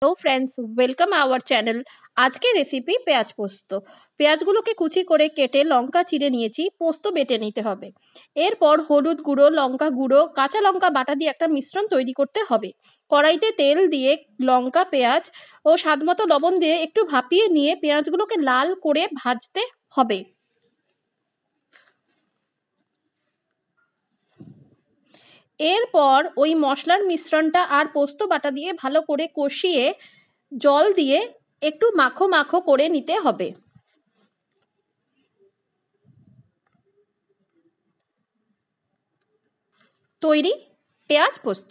hello friends welcome our channel আজকে recipe পেঁয়াজ পোস্ত পেঁয়াজগুলোকে কুচি করে কেটে লঙ্কা চিড়ে নিয়েছি পোস্ত বেটে নিতে হবে এরপর হলুদ গুঁড়ো লঙ্কা গুঁড়ো কাঁচা লঙ্কা বাটা দিয়ে একটা মিশ্রণ তৈরি করতে হবে কড়াইতে তেল দিয়ে লঙ্কা পেঁয়াজ ও স্বাদমতো লবণ দিয়ে একটু ভাপিয়ে নিয়ে পেঁয়াজগুলোকে লাল করে ভাজতে হবে এরপর ওই মশলার মিশ্রণটা আর পোস্ত বাটা দিয়ে ভালো করে কষিয়ে জল দিয়ে একটু মাখো মাখো করে নিতে হবে তৈরি পেঁয়াজ পোস্ত